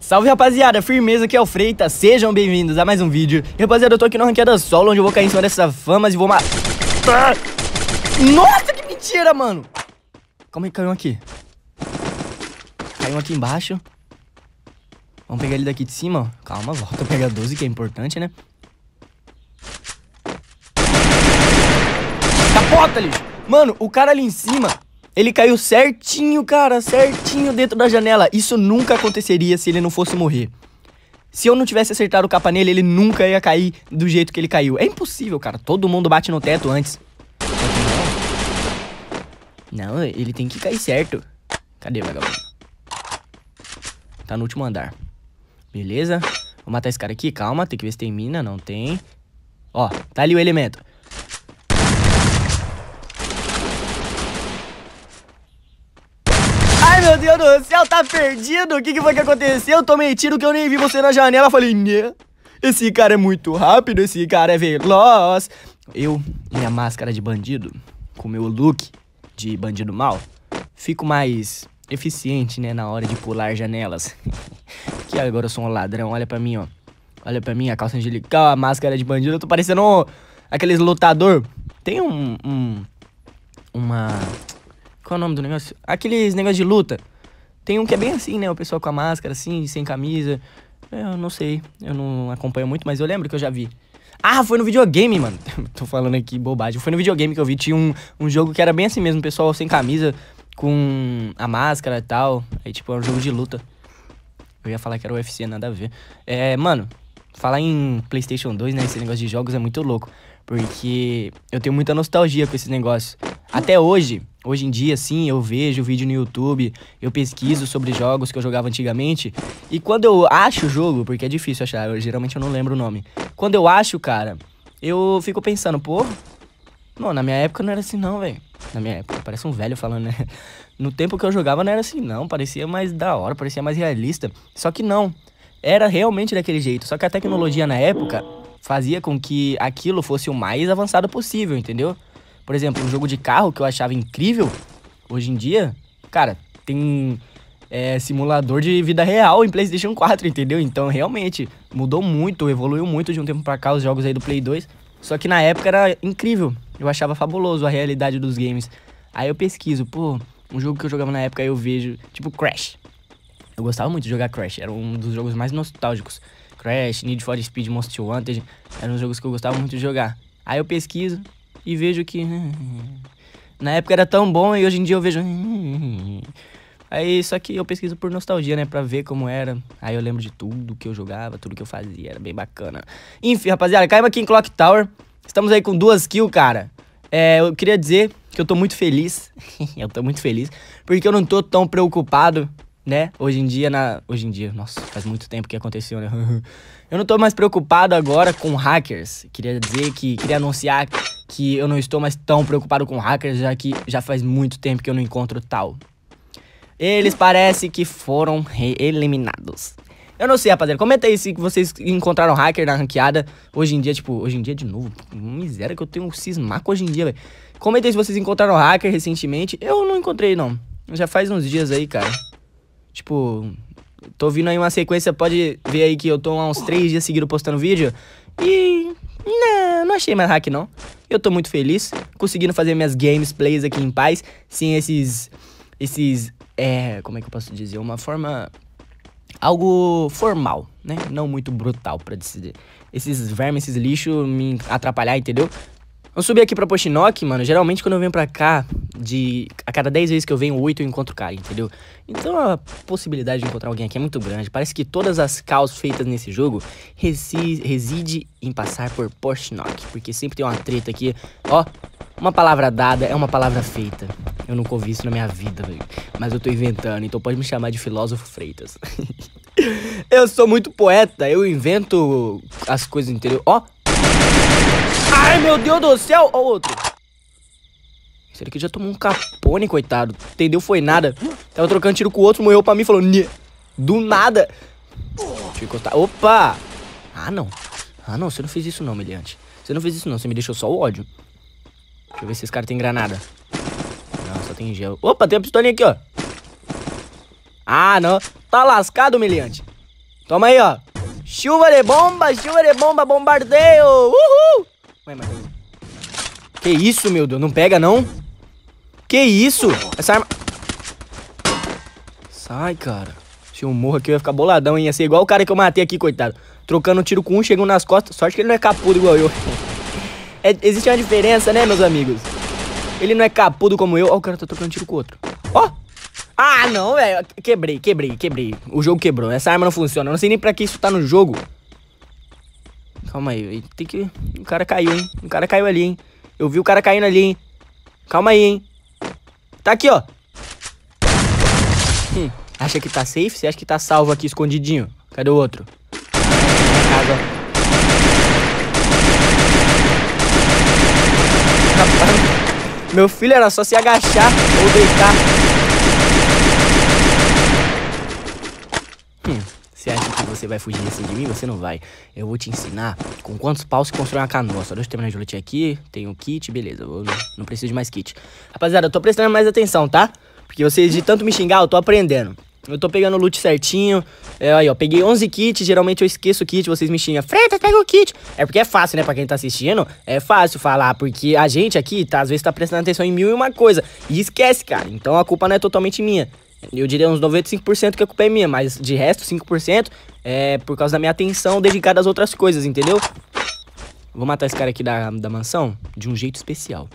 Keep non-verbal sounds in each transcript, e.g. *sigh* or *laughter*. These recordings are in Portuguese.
Salve rapaziada, firmeza aqui é o Freitas. sejam bem-vindos a mais um vídeo Rapaziada, eu tô aqui no Ranqueada Solo, onde eu vou cair em cima dessas famas e vou matar Nossa, que mentira, mano Calma aí, caiu um aqui Caiu um aqui embaixo Vamos pegar ele daqui de cima, ó. Calma, volta a pegar 12 que é importante, né Bota, Mano, o cara ali em cima, ele caiu certinho, cara, certinho dentro da janela. Isso nunca aconteceria se ele não fosse morrer. Se eu não tivesse acertado o capa nele, ele nunca ia cair do jeito que ele caiu. É impossível, cara. Todo mundo bate no teto antes. Não, ele tem que cair certo. Cadê, vagabundo? Tá no último andar. Beleza. Vou matar esse cara aqui. Calma, tem que ver se tem mina. Não tem. Ó, tá ali o elemento. meu Deus do céu, tá perdido? O que, que foi que aconteceu? Eu tomei tiro que eu nem vi você na janela. Falei, né? Esse cara é muito rápido, esse cara é veloz. Eu, minha máscara de bandido, com meu look de bandido mal, fico mais eficiente, né, na hora de pular janelas. *laughs* que agora eu sou um ladrão, olha pra mim, ó. Olha pra mim, a calça angelical, a máscara de bandido. Eu tô parecendo um, aqueles lutador. Tem um, um uma qual é o nome do negócio? Aqueles negócios de luta. Tem um que é bem assim, né? O pessoal com a máscara, assim, sem camisa. É, eu não sei, eu não acompanho muito, mas eu lembro que eu já vi. Ah, foi no videogame, mano. *laughs* Tô falando aqui bobagem. Foi no videogame que eu vi. Tinha um, um jogo que era bem assim mesmo, pessoal sem camisa, com a máscara e tal. Aí, tipo, era é um jogo de luta. Eu ia falar que era UFC, nada a ver. É, mano, falar em PlayStation 2, né? Esse negócio de jogos é muito louco. Porque eu tenho muita nostalgia com esse negócio. Até hoje, hoje em dia, sim, eu vejo vídeo no YouTube, eu pesquiso sobre jogos que eu jogava antigamente. E quando eu acho o jogo, porque é difícil achar, eu, geralmente eu não lembro o nome. Quando eu acho, cara, eu fico pensando, pô, não, na minha época não era assim não, velho. Na minha época, parece um velho falando, né? *laughs* No tempo que eu jogava não era assim não, parecia mais da hora, parecia mais realista. Só que não, era realmente daquele jeito. Só que a tecnologia na época fazia com que aquilo fosse o mais avançado possível, entendeu? Por exemplo, um jogo de carro que eu achava incrível, hoje em dia, cara, tem é, simulador de vida real em PlayStation 4, entendeu? Então, realmente, mudou muito, evoluiu muito de um tempo para cá os jogos aí do Play 2. Só que na época era incrível, eu achava fabuloso a realidade dos games. Aí eu pesquiso, pô, um jogo que eu jogava na época, aí eu vejo, tipo Crash. Eu gostava muito de jogar Crash, era um dos jogos mais nostálgicos. Crash, Need for Speed, Most Wanted, eram jogos que eu gostava muito de jogar. Aí eu pesquiso e vejo que *laughs* na época era tão bom e hoje em dia eu vejo *laughs* Aí só que eu pesquiso por nostalgia, né, para ver como era. Aí eu lembro de tudo que eu jogava, tudo que eu fazia, era bem bacana. Enfim, rapaziada, caiu aqui em Clock Tower. Estamos aí com duas kills, cara. É, eu queria dizer que eu tô muito feliz. *laughs* eu tô muito feliz porque eu não tô tão preocupado né? Hoje em dia, na... hoje em dia, nossa, faz muito tempo que aconteceu, né? *laughs* eu não tô mais preocupado agora com hackers. Queria dizer que, queria anunciar que eu não estou mais tão preocupado com hackers, já que já faz muito tempo que eu não encontro tal. Eles parece que foram eliminados. Eu não sei, rapaziada. Comenta aí se vocês encontraram hacker na ranqueada. Hoje em dia, tipo, hoje em dia de novo. Miséria que eu tenho um cismaco hoje em dia, velho. Comenta aí se vocês encontraram hacker recentemente. Eu não encontrei, não. Já faz uns dias aí, cara. Tipo, tô vindo aí uma sequência, pode ver aí que eu tô há uns três dias seguidos postando vídeo. E. Não, né, não achei mais hack não. Eu tô muito feliz, conseguindo fazer minhas games plays aqui em paz, sem esses. Esses. É. Como é que eu posso dizer? Uma forma. Algo formal, né? Não muito brutal, pra decidir Esses vermes, esses lixos me atrapalhar, entendeu? Vamos subir aqui pra Postinoc, mano. Geralmente quando eu venho pra cá, de a cada 10 vezes que eu venho, 8 eu encontro cara, entendeu? Então a possibilidade de encontrar alguém aqui é muito grande. Parece que todas as causas feitas nesse jogo resi reside em passar por Postinoc. Porque sempre tem uma treta aqui. Ó, uma palavra dada é uma palavra feita. Eu nunca ouvi isso na minha vida, velho. Mas eu tô inventando, então pode me chamar de filósofo Freitas. *laughs* eu sou muito poeta, eu invento as coisas, entendeu? Ó... Ai, meu Deus do céu! Ó, outro. Será que já tomou um capone, coitado? Entendeu? Foi nada. Tava trocando tiro com o outro, morreu pra mim e falou... Nhê. Do nada. Deixa eu encostar. Opa! Ah, não. Ah, não. Você não fez isso não, meliante. Você não fez isso não. Você me deixou só o ódio. Deixa eu ver se esse cara tem granada. Não, só tem gel. Opa, tem uma pistolinha aqui, ó. Ah, não. Tá lascado, meliante. Toma aí, ó. Chuva de bomba, chuva de bomba, bombardeio. Uhul! Que isso, meu Deus? Não pega, não? Que isso? Essa arma... Sai, cara. Se eu morro aqui, eu ia ficar boladão, hein? Ia ser igual o cara que eu matei aqui, coitado. Trocando tiro com um, chegou nas costas. Sorte que ele não é capudo igual eu. *laughs* É, existe uma diferença, né, meus amigos? Ele não é capudo como eu. Ó, oh, o cara tá trocando tiro com o outro. Ó! Oh. Ah, não, velho. Quebrei, quebrei, quebrei. O jogo quebrou. Essa arma não funciona. Eu não sei nem pra que isso tá no jogo. Calma aí, tem que... O cara caiu, hein? O cara caiu ali, hein? Eu vi o cara caindo ali, hein? Calma aí, hein? Tá aqui, ó. Hum, acha que tá safe? Você acha que tá salvo aqui, escondidinho? Cadê o outro? Casa. Meu filho era só se agachar ou deitar. Hum. Você acha que você vai fugir assim de mim? Você não vai. Eu vou te ensinar com quantos paus você constrói uma canoa. Só deixa eu terminar de roletinha aqui. Tem o um kit, beleza. Eu não preciso de mais kit. Rapaziada, eu tô prestando mais atenção, tá? Porque vocês de tanto me xingar, eu tô aprendendo. Eu tô pegando o loot certinho. É, aí, ó. Peguei 11 kits. Geralmente eu esqueço o kit. Vocês me xingam. Freita, pega o kit. É porque é fácil, né? Pra quem tá assistindo, é fácil falar. Porque a gente aqui, tá? Às vezes tá prestando atenção em mil e uma coisa. E esquece, cara. Então a culpa não é totalmente minha eu diria uns 95% que a culpa é minha, mas de resto, 5% é por causa da minha atenção dedicada às outras coisas, entendeu? Vou matar esse cara aqui da, da mansão de um jeito especial.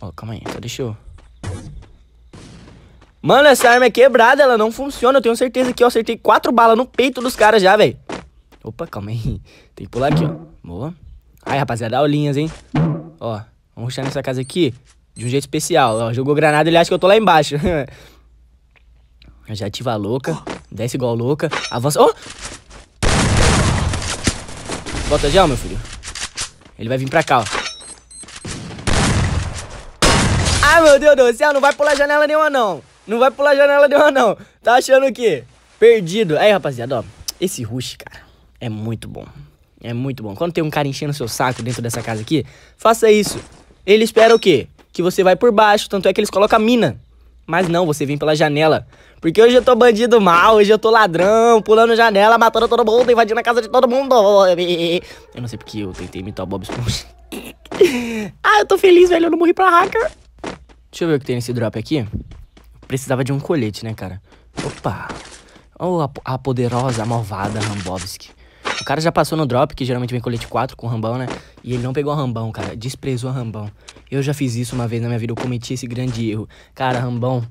Ó, calma aí, só deixa eu... Mano, essa arma é quebrada, ela não funciona. Eu tenho certeza que eu acertei quatro balas no peito dos caras já, velho. Opa, calma aí. Tem que pular aqui, ó. Boa. Ai, rapaziada, olhinhas, hein? Ó, vamos ruxar nessa casa aqui de um jeito especial. Ó, jogou granada, ele acha que eu tô lá embaixo. *laughs* Já ativa a louca, desce igual louca, avança... Oh! Bota gel, meu filho. Ele vai vir pra cá, ó. Ah, meu Deus do céu, não vai pular janela nenhuma, não. Não vai pular janela nenhuma, não. Tá achando o quê? Perdido. Aí, rapaziada, ó. Esse rush, cara, é muito bom. É muito bom. Quando tem um cara enchendo seu saco dentro dessa casa aqui, faça isso. Ele espera o quê? que você vai por baixo, tanto é que eles colocam mina. Mas não, você vem pela janela. Porque hoje eu tô bandido mal, hoje eu tô ladrão, pulando janela, matando todo mundo, invadindo a casa de todo mundo. *laughs* Eu não sei porque eu tentei imitar o Bob Esponja. *laughs* ah, eu tô feliz, velho, eu não morri pra hacker. Deixa eu ver o que tem nesse drop aqui. Precisava de um colete, né, cara? Opa. Oh, a, a poderosa, a malvada Rambovski. O cara já passou no drop, que geralmente vem colete 4 com rambão, né? E ele não pegou a rambão, cara. Desprezou a rambão. Eu já fiz isso uma vez na minha vida, eu cometi esse grande erro. Cara, rambão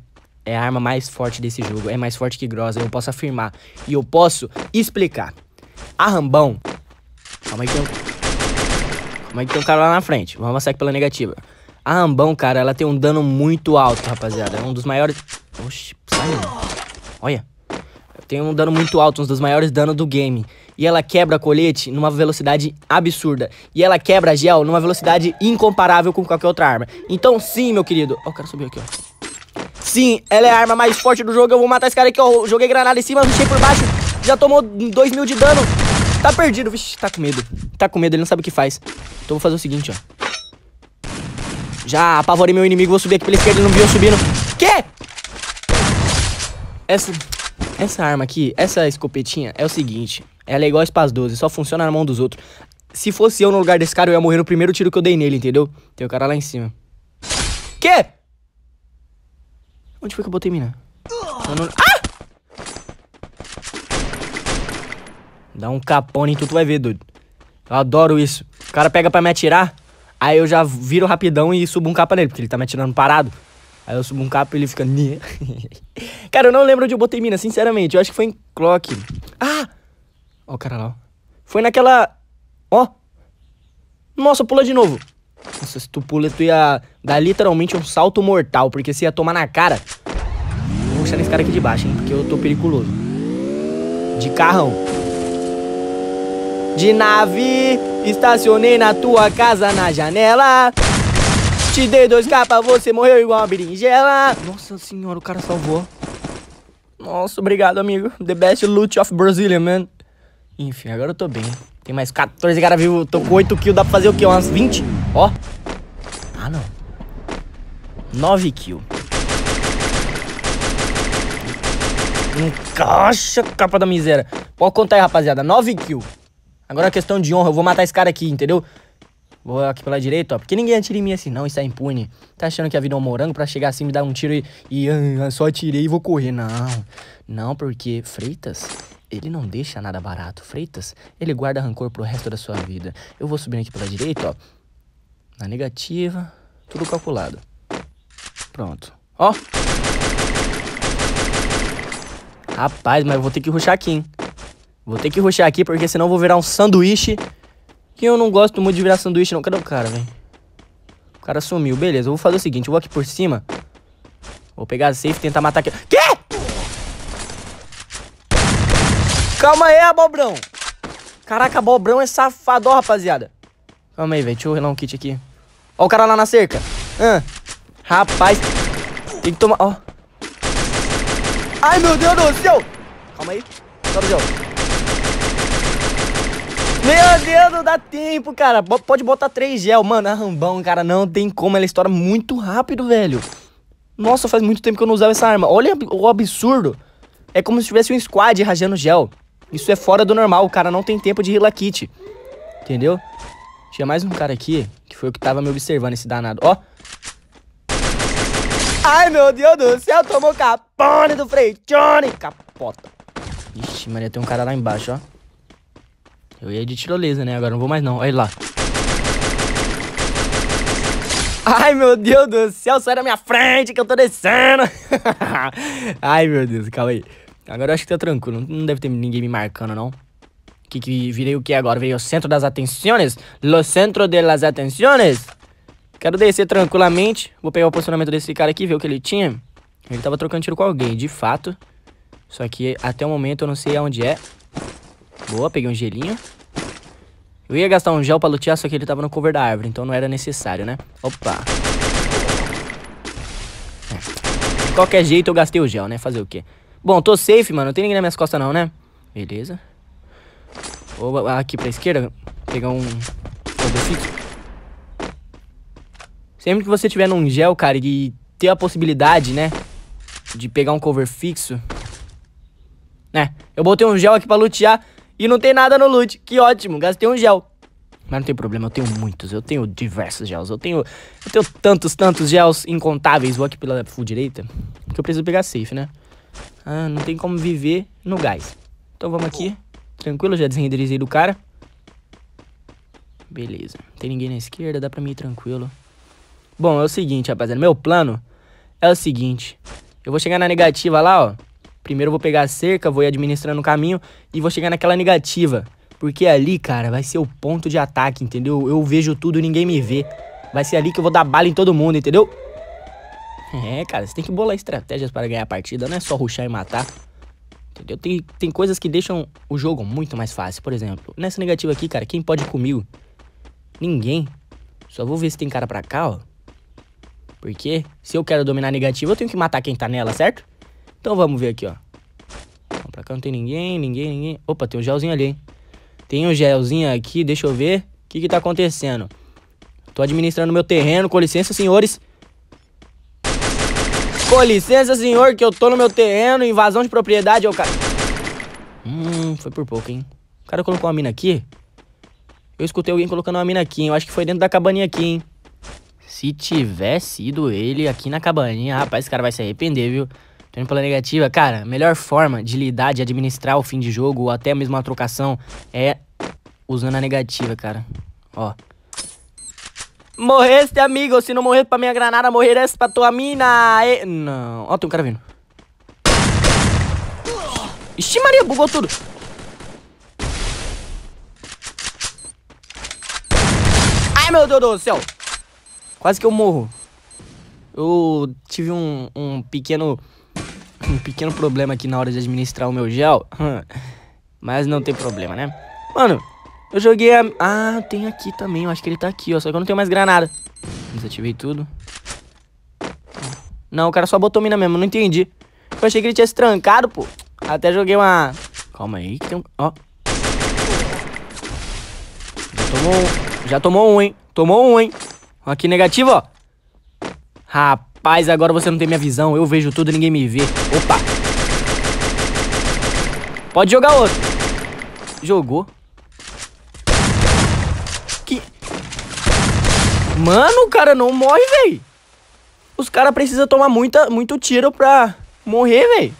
é a arma mais forte desse jogo. É mais forte que grossa, eu posso afirmar. E eu posso explicar. A rambão... Calma aí que tem um... Calma aí que tem um cara lá na frente. Vamos passar aqui pela negativa. A rambão, cara, ela tem um dano muito alto, rapaziada. É um dos maiores... Oxi, sai, mano. Olha. Tem um dano muito alto, um dos maiores danos do game e ela quebra colete numa velocidade absurda. E ela quebra gel numa velocidade incomparável com qualquer outra arma. Então, sim, meu querido. Ó, o cara subiu aqui, ó. Sim, ela é a arma mais forte do jogo. Eu vou matar esse cara aqui, ó. Joguei granada em cima, rushei por baixo. Já tomou 2 mil de dano. Tá perdido. vixi. tá com medo. Tá com medo, ele não sabe o que faz. Então vou fazer o seguinte, ó. Já apavorei meu inimigo. Vou subir aqui pela esquerda, ele não viu eu subindo. Que? Essa... Essa arma aqui, essa escopetinha, é o seguinte. Ela é igual a Spas 12, só funciona na mão dos outros. Se fosse eu no lugar desse cara, eu ia morrer no primeiro tiro que eu dei nele, entendeu? Tem o cara lá em cima. Quê? Onde foi que eu botei mina? não... Ah! Dá um capone em tudo tu vai ver, doido. Eu adoro isso. O cara pega pra me atirar, aí eu já viro rapidão e subo um capa nele, porque ele tá me atirando parado. Aí eu subo um capo e ele fica. *laughs* cara, eu não lembro onde eu botei mina, sinceramente. Eu acho que foi em Clock. Ah! Ó, o cara lá, ó. Foi naquela. Ó! Nossa, pula de novo. Nossa, se tu pula, tu ia dar literalmente um salto mortal, porque se ia tomar na cara. Vou puxar nesse cara aqui de baixo, hein? Porque eu tô periculoso. De carrão. De nave, estacionei na tua casa na janela. Te dei dois capas, você morreu igual uma berinjela. Nossa senhora, o cara salvou. Nossa, obrigado, amigo. The best loot of Brazilian, man. Enfim, agora eu tô bem. Tem mais 14 caras vivos. Tô com 8 kills. Dá pra fazer o quê? Umas 20? Ó. Ah, não. 9 kills. Encaixa, capa da miséria. Pode contar aí, rapaziada. 9 kills. Agora é questão de honra. Eu vou matar esse cara aqui, entendeu? Vou aqui pela direita, ó. Porque ninguém atira em mim assim, não. Isso é impune. Tá achando que a vida é um morango pra chegar assim, me dar um tiro e... e ah, só atirei e vou correr. Não. Não, porque Freitas, ele não deixa nada barato. Freitas, ele guarda rancor pro resto da sua vida. Eu vou subindo aqui pela direita, ó. Na negativa. Tudo calculado. Pronto. Ó. Rapaz, mas eu vou ter que ruxar aqui, hein. Vou ter que ruxar aqui porque senão eu vou virar um sanduíche que eu não gosto muito de virar sanduíche, não. Cadê o cara, velho? O cara sumiu. Beleza, eu vou fazer o seguinte. Eu vou aqui por cima. Vou pegar a safe e tentar matar aqui. Quê? Calma aí, abobrão. Caraca, abobrão é safado, ó, rapaziada. Calma aí, velho. Deixa eu relar um kit aqui. Ó o cara lá na cerca. Ah, rapaz. Tem que tomar... Ó. Ai, meu Deus do céu. Calma aí. Sobe, meu Deus, não dá tempo, cara. pode botar três gel. Mano, arrambão, é cara, não tem como. Ela estoura muito rápido, velho. Nossa, faz muito tempo que eu não usava essa arma. Olha o absurdo. É como se tivesse um squad rajando gel. Isso é fora do normal. cara não tem tempo de healer kit. Entendeu? Tinha mais um cara aqui, que foi o que tava me observando, esse danado. Ó. Ai, meu Deus do céu. Tomou capone do freio. Johnny. Capota. Ixi, Maria, tem um cara lá embaixo, ó. Eu ia de tirolesa, né? Agora não vou mais não. Olha lá. Ai, meu Deus do céu, sai da minha frente que eu tô descendo. *laughs* Ai, meu Deus, calma aí. Agora eu acho que tá tranquilo. Não deve ter ninguém me marcando, não. Que, que virei o que agora? Veio o centro das atenções? Lo centro de las atenções? Quero descer tranquilamente. Vou pegar o posicionamento desse cara aqui, ver o que ele tinha. Ele tava trocando tiro com alguém, de fato. Só que até o momento eu não sei aonde é. Boa, peguei um gelinho. Eu ia gastar um gel pra lutear, só que ele tava no cover da árvore, então não era necessário, né? Opa. É. De qualquer jeito, eu gastei o gel, né? Fazer o quê? Bom, tô safe, mano. Não tem ninguém nas minhas costas, não, né? Beleza. Vou aqui pra esquerda. Pegar um... Sempre que você tiver num gel, cara, e ter a possibilidade, né? De pegar um cover fixo. Né? Eu botei um gel aqui pra lutear. E não tem nada no loot. Que ótimo, gastei um gel. Mas não tem problema, eu tenho muitos, eu tenho diversos gels. Eu tenho, eu tenho tantos, tantos gels incontáveis. Vou aqui pela full direita, que eu preciso pegar safe, né? Ah, não tem como viver no gás. Então vamos aqui. Tranquilo, já desrenderizei do cara. Beleza. Não tem ninguém na esquerda, dá pra mim ir tranquilo. Bom, é o seguinte, rapaziada. Meu plano é o seguinte. Eu vou chegar na negativa lá, ó. Primeiro eu vou pegar a cerca, vou ir administrando o caminho e vou chegar naquela negativa. Porque ali, cara, vai ser o ponto de ataque, entendeu? Eu vejo tudo, ninguém me vê. Vai ser ali que eu vou dar bala em todo mundo, entendeu? É, cara, você tem que bolar estratégias para ganhar a partida, não é só ruxar e matar. Entendeu? Tem, tem coisas que deixam o jogo muito mais fácil. Por exemplo, nessa negativa aqui, cara, quem pode ir comigo? Ninguém. Só vou ver se tem cara pra cá, ó. Porque se eu quero dominar a negativa, eu tenho que matar quem tá nela, certo? Então vamos ver aqui, ó. pra cá não tem ninguém, ninguém, ninguém. Opa, tem um gelzinho ali, hein? Tem um gelzinho aqui, deixa eu ver. O que que tá acontecendo? Tô administrando meu terreno, com licença, senhores. Com licença, senhor, que eu tô no meu terreno, invasão de propriedade, ô cara. Hum, foi por pouco, hein? O cara colocou uma mina aqui. Eu escutei alguém colocando uma mina aqui, hein? Eu acho que foi dentro da cabaninha aqui, hein? Se tivesse ido ele aqui na cabaninha, rapaz, esse cara vai se arrepender, viu? pela negativa, cara, a melhor forma de lidar, de administrar o fim de jogo, ou até mesmo a trocação, é usando a negativa, cara. Ó. Morreste, amigo. Se não morrer pra minha granada, morrereste pra tua mina. E... Não. Ó, tem um cara vindo. Ixi, Maria, bugou tudo. Ai, meu Deus do céu. Quase que eu morro. Eu tive um, um pequeno um pequeno problema aqui na hora de administrar o meu gel. *laughs* Mas não tem problema, né? Mano, eu joguei a... Ah, tem aqui também. Eu acho que ele tá aqui, ó. Só que eu não tenho mais granada. Desativei tudo. Não, o cara só botou mina mesmo. Não entendi. Eu achei que ele tinha se trancado, pô. Até joguei uma... Calma aí que tem um... Ó. Já tomou um. Já tomou um, hein? Tomou um, hein? Aqui negativo, ó. Rapaz. Rapaz, agora você não tem minha visão. Eu vejo tudo e ninguém me vê. Opa! Pode jogar outro. Jogou. Que... Mano, o cara não morre, véi. Os caras precisam tomar muita, muito tiro pra morrer, véi.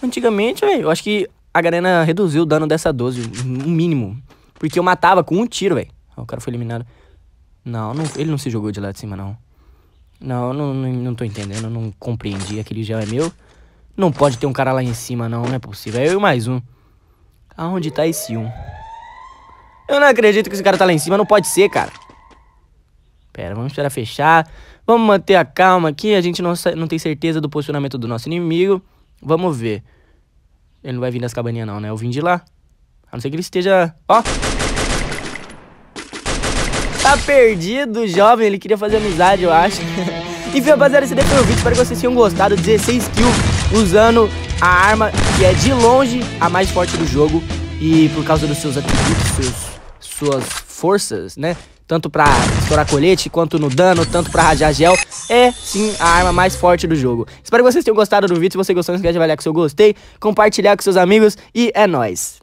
Antigamente, véi. eu acho que a galera reduziu o dano dessa 12, no mínimo. Porque eu matava com um tiro, véi. O cara foi eliminado. Não, não, ele não se jogou de lá de cima, não. Não, não, não tô entendendo, não compreendi. Aquele gel é meu. Não pode ter um cara lá em cima, não, não é possível. É eu e mais um. Aonde tá esse um? Eu não acredito que esse cara tá lá em cima, não pode ser, cara. Pera, vamos esperar fechar. Vamos manter a calma aqui, a gente não, não tem certeza do posicionamento do nosso inimigo. Vamos ver. Ele não vai vir das cabaninhas não, né? Eu vim de lá. A não ser que ele esteja... Ó! Oh! tá perdido, jovem. Ele queria fazer amizade, eu acho. *laughs* Enfim, rapaziada, esse daí foi o vídeo. Espero que vocês tenham gostado. 16 kills usando a arma que é de longe a mais forte do jogo. E por causa dos seus atributos, seus, suas forças, né? Tanto pra estourar colete, quanto no dano, tanto pra radiar gel. É, sim, a arma mais forte do jogo. Espero que vocês tenham gostado do vídeo. Se você gostou, não esquece de avaliar com seu gostei. Compartilhar com seus amigos. E é nóis.